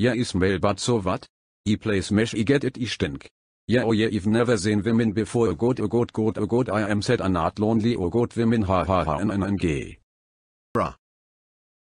Yeah Ismail but so what? He plays mesh he get it he stink. Yeah oh yeah I've never seen women before oh god oh god god oh god I am sad and not lonely oh god women ha ha ha and and and gay. Bruh.